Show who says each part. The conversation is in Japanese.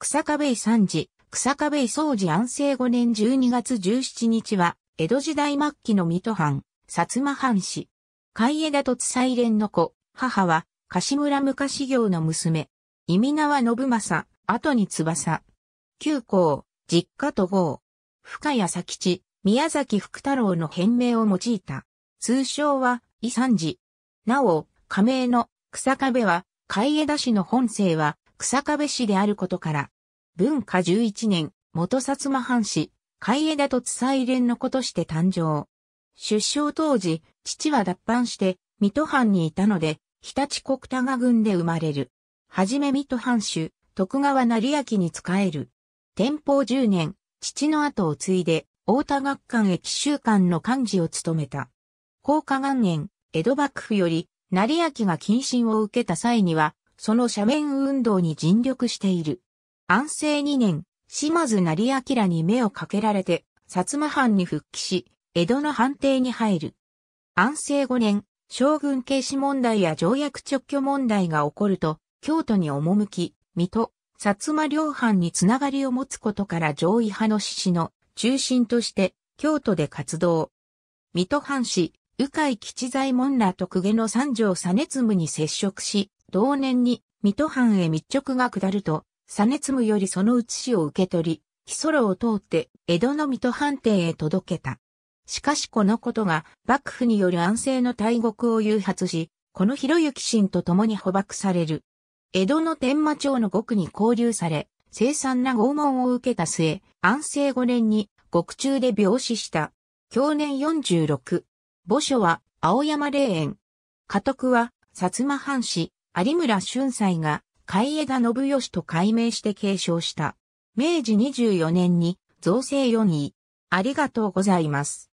Speaker 1: 草壁三寺、草壁井宗寺安政5年12月17日は、江戸時代末期の水戸藩、薩摩藩士。海江田と祭連の子、母は、柏村昔行の娘。意味名は信政、後に翼。旧校、実家と号。深谷佐吉、宮崎福太郎の変名を用いた。通称は、伊三寺。なお、仮名の草壁は、海江田氏の本姓は、草壁市であることから、文化11年、元薩摩藩士、海江田と津西連の子として誕生。出生当時、父は脱藩して、水戸藩にいたので、日立国多賀郡で生まれる。はじめ水戸藩主、徳川成明に仕える。天保10年、父の後を継いで、大田学館駅周館の幹事を務めた。高下元年、江戸幕府より、成明が謹慎を受けた際には、その斜面運動に尽力している。安政2年、島津成明に目をかけられて、薩摩藩に復帰し、江戸の藩邸に入る。安政5年、将軍軽視問題や条約直挙問題が起こると、京都に赴き、水戸、薩摩両藩につながりを持つことから上位派の志士の中心として、京都で活動。水戸藩士、鵜飼吉左衛門ら徳下家の三条実務に接触し、同年に水戸藩へ密直が下ると、熱次よりその写しを受け取り、木空を通って江戸の水戸藩邸へ届けた。しかしこのことが幕府による安政の大国を誘発し、この広行神と共に捕獲される。江戸の天馬町の獄に交流され、生産な拷問を受けた末、安政5年に獄中で病死した。享年46。墓所は青山霊園。家督は薩摩藩士、有村俊斎が海江田信義と改名して継承した。明治24年に造成4位。ありがとうございます。